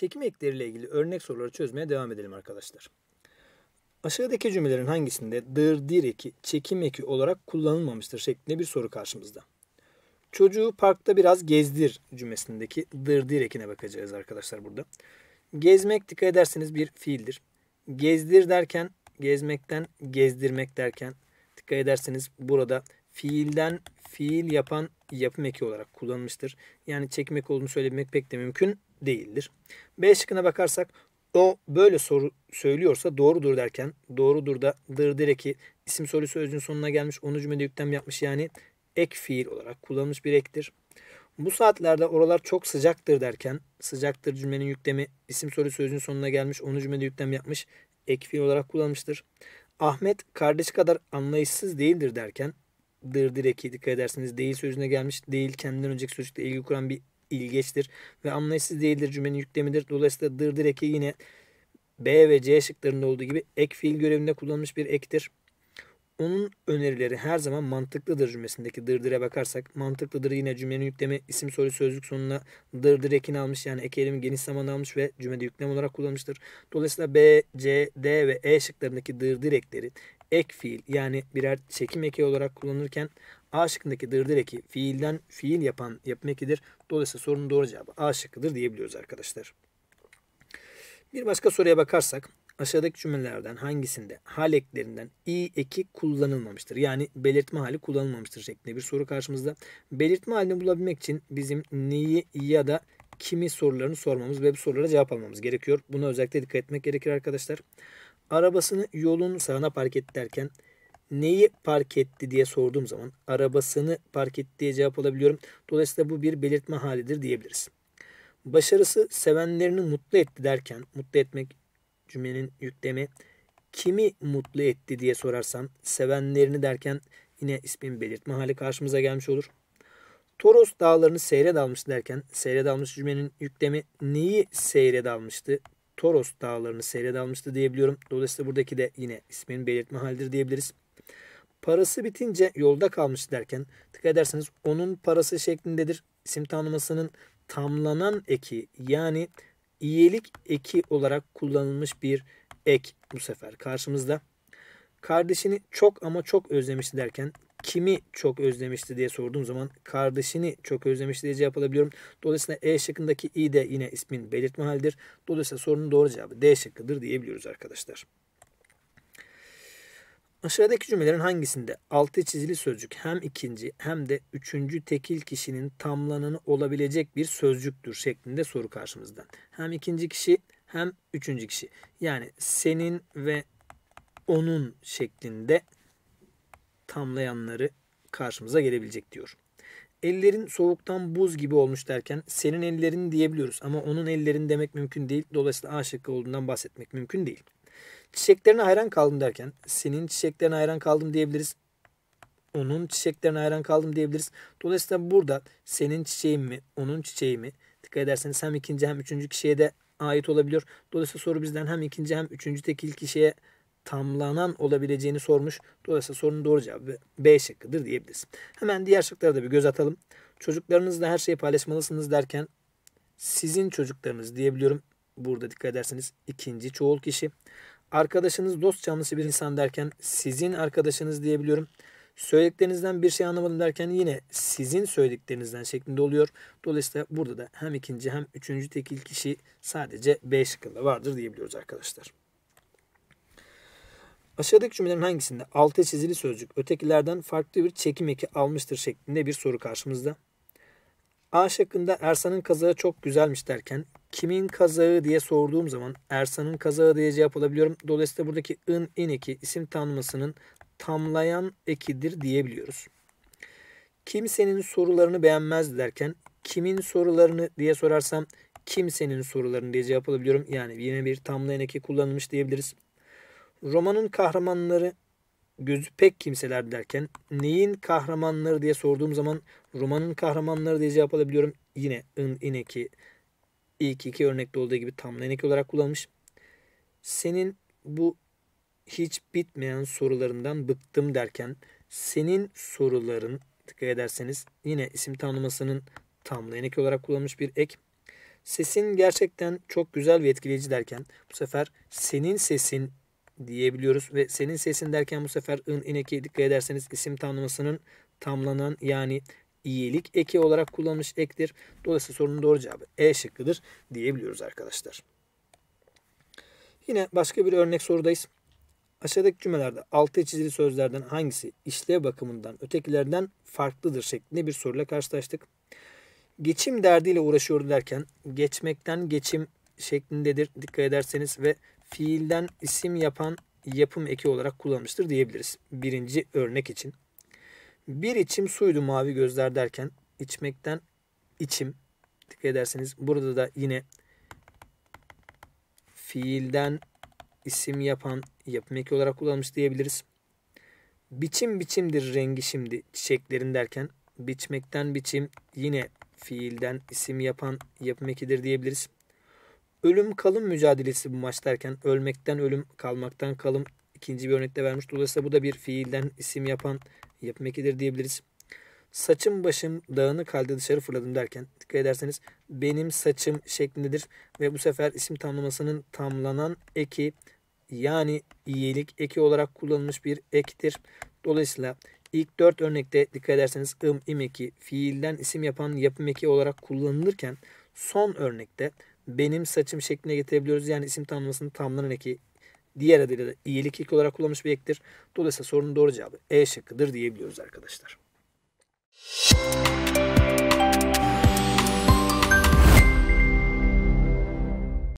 Çekim ekleriyle ilgili örnek soruları çözmeye devam edelim arkadaşlar. Aşağıdaki cümlelerin hangisinde dır dir eki çekim eki olarak kullanılmamıştır şeklinde bir soru karşımızda. Çocuğu parkta biraz gezdir cümlesindeki dır dir ekine bakacağız arkadaşlar burada. Gezmek dikkat ederseniz bir fiildir. Gezdir derken gezmekten gezdirmek derken dikkat ederseniz burada fiilden fiil yapan yapım eki olarak kullanılmıştır. Yani çekmek olduğunu söylemek pek de mümkün değildir. B şıkkına bakarsak o böyle soru söylüyorsa doğrudur derken doğrudur da dırdır ki isim soru sözcüğün sonuna gelmiş onu cümlede yüklem yapmış yani ek fiil olarak kullanılmış bir ektir. Bu saatlerde oralar çok sıcaktır derken sıcaktır cümlenin yüklemi isim soru sözcüğün sonuna gelmiş onu cümlede yüklem yapmış ek fiil olarak kullanmıştır. Ahmet kardeşi kadar anlayışsız değildir derken dırdır eki dikkat ederseniz değil sözüne gelmiş değil kendinden önceki sözcükle ilgi kuran bir ilgeçtir ve anlayışsız değildir cümlenin yüklemidir. Dolayısıyla dırdır eki yine B ve C şıklarında olduğu gibi ek fiil görevinde kullanılmış bir ektir. Onun önerileri her zaman mantıklıdır cümlesindeki dırdıra bakarsak. Mantıklıdır yine cümlenin yüklemi isim soru sözlük sonuna dırdır ekini almış yani ek eylemi geniş zaman almış ve cümlede yüklem olarak kullanmıştır. Dolayısıyla B, C, D ve E şıklarındaki dırdır ekleri ek fiil yani birer çekim eki olarak kullanırken A şıkkındaki dırdır eki fiilden fiil yapan yapmak idir. Dolayısıyla sorunun doğru cevabı A şıkkıdır diyebiliyoruz arkadaşlar. Bir başka soruya bakarsak aşağıdaki cümlelerden hangisinde hal eklerinden i eki kullanılmamıştır? Yani belirtme hali kullanılmamıştır şeklinde bir soru karşımızda. Belirtme halini bulabilmek için bizim neyi ya da kimi sorularını sormamız ve bu sorulara cevap almamız gerekiyor. Buna özellikle dikkat etmek gerekir arkadaşlar. Arabasını yolun sağına park et derken neyi park etti diye sorduğum zaman arabasını park etti diye cevap alabiliyorum. Dolayısıyla bu bir belirtme halidir diyebiliriz. Başarısı sevenlerini mutlu etti derken mutlu etmek cümlenin yüklemi kimi mutlu etti diye sorarsam sevenlerini derken yine ismin belirtme hali karşımıza gelmiş olur. Toros dağlarını seyre dalmış derken seyre dalmış cümlenin yüklemi neyi seyre dalmıştı? Toros dağlarını seyre dalmıştı diyebiliyorum. Dolayısıyla buradaki de yine ismin belirtme halidir diyebiliriz. Parası bitince yolda kalmış derken dikkat ederseniz onun parası şeklindedir. İsim tanımlısının tamlanan eki yani iyilik eki olarak kullanılmış bir ek bu sefer karşımızda. Kardeşini çok ama çok özlemişti derken kimi çok özlemişti diye sorduğum zaman kardeşini çok özlemişti diye cevap alabiliyorum. Dolayısıyla E şıkkındaki i de yine ismin belirtme halidir. Dolayısıyla sorunun doğru cevabı D şıkkıdır diyebiliyoruz arkadaşlar. Aşağıdaki cümlelerin hangisinde altı çizili sözcük hem ikinci hem de üçüncü tekil kişinin tamlananı olabilecek bir sözcüktür şeklinde soru karşımızda. Hem ikinci kişi hem üçüncü kişi. Yani senin ve onun şeklinde tamlayanları karşımıza gelebilecek diyor. Ellerin soğuktan buz gibi olmuş derken senin ellerin diyebiliyoruz ama onun ellerin demek mümkün değil. Dolayısıyla A şıkkı olduğundan bahsetmek mümkün değil. Çiçeklerine hayran kaldım derken senin çiçeklerine hayran kaldım diyebiliriz. Onun çiçeklerine hayran kaldım diyebiliriz. Dolayısıyla burada senin çiçeğin mi, onun çiçeği mi? Dikkat ederseniz hem ikinci hem üçüncü kişiye de ait olabiliyor. Dolayısıyla soru bizden hem ikinci hem üçüncü tekil kişiye tamlanan olabileceğini sormuş. Dolayısıyla sorunun doğru cevabı B şıkkıdır diyebiliriz. Hemen diğer şıklara da bir göz atalım. Çocuklarınızla her şeyi paylaşmalısınız derken sizin çocuklarınız diyebiliyorum. Burada dikkat ederseniz ikinci çoğul kişi arkadaşınız dost canlısı bir insan derken sizin arkadaşınız diyebiliyorum. Söylediklerinizden bir şey anlamadım derken yine sizin söylediklerinizden şeklinde oluyor. Dolayısıyla burada da hem ikinci hem üçüncü tekil kişi sadece B şıkkında vardır diyebiliyoruz arkadaşlar. Aşağıdaki cümlelerin hangisinde altı çizili sözcük ötekilerden farklı bir çekim eki almıştır şeklinde bir soru karşımızda. A şıkkında Ersan'ın kazağı çok güzelmiş derken kimin kazağı diye sorduğum zaman Ersan'ın kazağı diye cevap alabiliyorum. Dolayısıyla buradaki ın in eki isim tanımlısının tamlayan ekidir diyebiliyoruz. Kimsenin sorularını beğenmez derken kimin sorularını diye sorarsam kimsenin sorularını diye cevap alabiliyorum. Yani yine bir tamlayan eki kullanılmış diyebiliriz. Romanın kahramanları gözü pek kimseler derken neyin kahramanları diye sorduğum zaman romanın kahramanları diye cevap alabiliyorum. Yine ın in eki ilk iki örnekte olduğu gibi tam tamlanek olarak kullanmış. Senin bu hiç bitmeyen sorularından bıktım derken senin soruların dikkat ederseniz yine isim tam tamlanek olarak kullanmış bir ek. Sesin gerçekten çok güzel ve etkileyici derken bu sefer senin sesin diyebiliyoruz ve senin sesin derken bu sefer ın ineki dikkat ederseniz isim tanımlamasının tamlanan yani iyilik eki olarak kullanılmış ektir. Dolayısıyla sorunun doğru cevabı E şıkkıdır diyebiliyoruz arkadaşlar. Yine başka bir örnek sorudayız. Aşağıdaki cümlelerde altı çizili sözlerden hangisi işlev bakımından ötekilerden farklıdır şeklinde bir soruyla karşılaştık. Geçim derdiyle uğraşıyordu derken geçmekten geçim şeklindedir dikkat ederseniz ve fiilden isim yapan yapım eki olarak kullanmıştır diyebiliriz. Birinci örnek için. Bir içim suydu mavi gözler derken içmekten içim dikkat ederseniz burada da yine fiilden isim yapan yapmak olarak kullanmış diyebiliriz. Biçim biçimdir rengi şimdi çiçeklerin derken biçmekten biçim yine fiilden isim yapan yapım diyebiliriz. Ölüm kalım mücadelesi bu maç derken ölmekten ölüm kalmaktan kalım ikinci bir örnekte vermiş. Dolayısıyla bu da bir fiilden isim yapan yapım diyebiliriz. Saçım başım dağınık halde dışarı fırladım derken dikkat ederseniz benim saçım şeklindedir ve bu sefer isim tamlamasının tamlanan eki yani iyilik eki olarak kullanılmış bir ektir. Dolayısıyla ilk dört örnekte dikkat ederseniz ım, im eki fiilden isim yapan yapım eki olarak kullanılırken son örnekte benim saçım şekline getirebiliyoruz. Yani isim tanımlamasının tamlanan eki Diğer adıyla da iyilik ilk olarak kullanmış bir ektir. Dolayısıyla sorunun doğru cevabı E şıkkıdır diyebiliyoruz arkadaşlar. Müzik